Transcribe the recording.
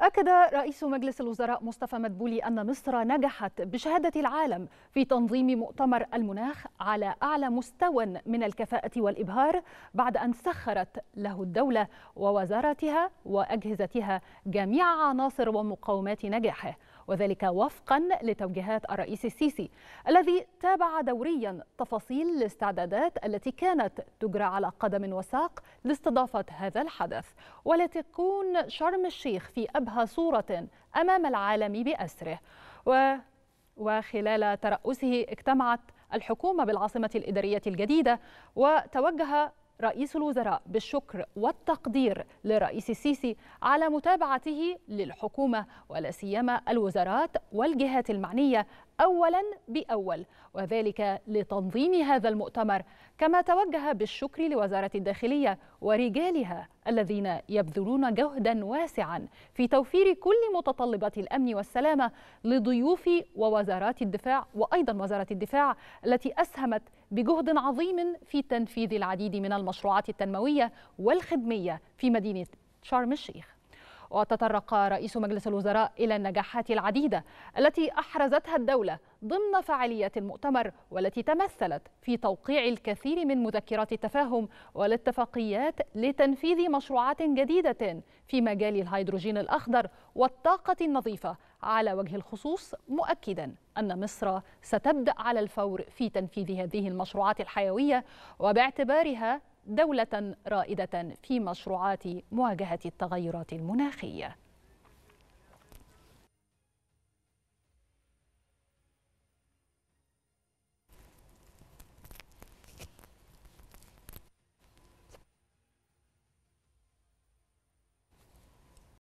أكد رئيس مجلس الوزراء مصطفى مدبولي أن مصر نجحت بشهادة العالم في تنظيم مؤتمر المناخ على أعلى مستوى من الكفاءة والإبهار بعد أن سخرت له الدولة ووزارتها وأجهزتها جميع عناصر ومقومات نجاحه وذلك وفقا لتوجيهات الرئيس السيسي الذي تابع دوريا تفاصيل الاستعدادات التي كانت تجرى على قدم وساق لاستضافة هذا الحدث ولتكون شرم الشيخ في أبهى صورة أمام العالم بأسره و وخلال ترأسه اجتمعت الحكومة بالعاصمة الإدارية الجديدة وتوجه رئيس الوزراء بالشكر والتقدير للرئيس السيسي على متابعته للحكومة ولا سيما الوزارات والجهات المعنية أولا بأول وذلك لتنظيم هذا المؤتمر كما توجه بالشكر لوزارة الداخلية ورجالها الذين يبذلون جهدا واسعا في توفير كل متطلبات الأمن والسلامة لضيوف ووزارات الدفاع وأيضا وزارة الدفاع التي أسهمت بجهد عظيم في تنفيذ العديد من المطلوبات المشروعات التنموية والخدمية في مدينة شرم الشيخ وتطرق رئيس مجلس الوزراء إلى النجاحات العديدة التي أحرزتها الدولة ضمن فعاليات المؤتمر والتي تمثلت في توقيع الكثير من مذكرات التفاهم والاتفاقيات لتنفيذ مشروعات جديدة في مجال الهيدروجين الأخضر والطاقة النظيفة على وجه الخصوص مؤكدا أن مصر ستبدأ على الفور في تنفيذ هذه المشروعات الحيوية وباعتبارها دولة رائدة في مشروعات مواجهة التغيرات المناخية